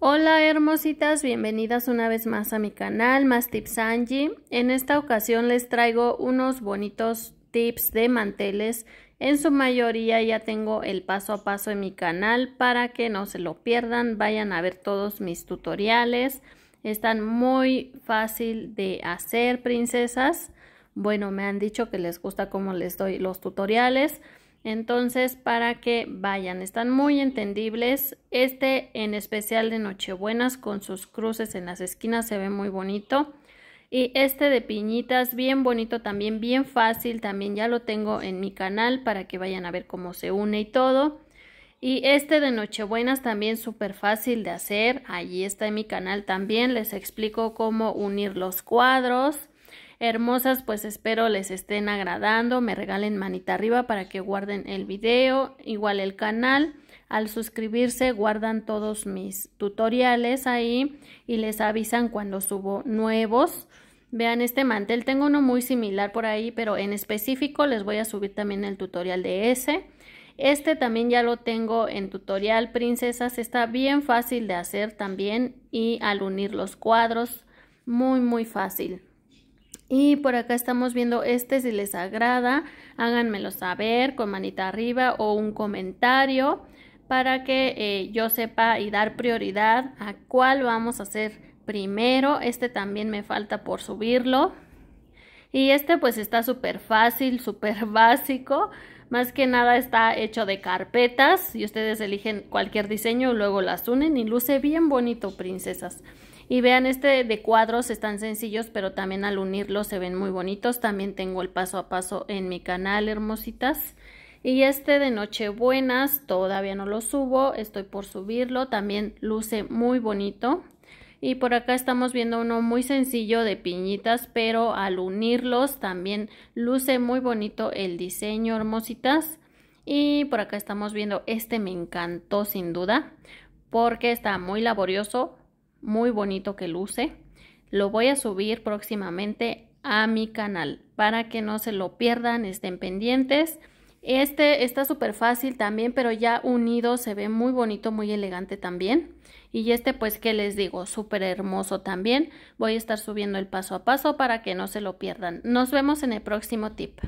Hola hermositas, bienvenidas una vez más a mi canal Más Tips Angie. En esta ocasión les traigo unos bonitos tips de manteles. En su mayoría ya tengo el paso a paso en mi canal para que no se lo pierdan. Vayan a ver todos mis tutoriales. Están muy fácil de hacer, princesas. Bueno, me han dicho que les gusta cómo les doy los tutoriales. Entonces, para que vayan, están muy entendibles. Este en especial de Nochebuenas con sus cruces en las esquinas se ve muy bonito. Y este de piñitas, bien bonito también, bien fácil, también ya lo tengo en mi canal para que vayan a ver cómo se une y todo. Y este de Nochebuenas también súper fácil de hacer, allí está en mi canal también, les explico cómo unir los cuadros Hermosas, pues espero les estén agradando, me regalen manita arriba para que guarden el video, igual el canal. Al suscribirse guardan todos mis tutoriales ahí y les avisan cuando subo nuevos. Vean este mantel, tengo uno muy similar por ahí, pero en específico les voy a subir también el tutorial de ese. Este también ya lo tengo en tutorial, princesas, está bien fácil de hacer también y al unir los cuadros, muy muy fácil. Y por acá estamos viendo este, si les agrada, háganmelo saber con manita arriba o un comentario para que eh, yo sepa y dar prioridad a cuál vamos a hacer primero. Este también me falta por subirlo. Y este pues está súper fácil, súper básico. Más que nada está hecho de carpetas y ustedes eligen cualquier diseño, luego las unen y luce bien bonito, princesas. Y vean este de cuadros, están sencillos, pero también al unirlos se ven muy bonitos. También tengo el paso a paso en mi canal, hermositas. Y este de Nochebuenas, todavía no lo subo, estoy por subirlo. También luce muy bonito. Y por acá estamos viendo uno muy sencillo de piñitas, pero al unirlos también luce muy bonito el diseño, hermositas. Y por acá estamos viendo este me encantó sin duda, porque está muy laborioso, muy bonito que luce. Lo voy a subir próximamente a mi canal para que no se lo pierdan, estén pendientes. Este está súper fácil también, pero ya unido se ve muy bonito, muy elegante también. Y este pues que les digo, súper hermoso también. Voy a estar subiendo el paso a paso para que no se lo pierdan. Nos vemos en el próximo tip.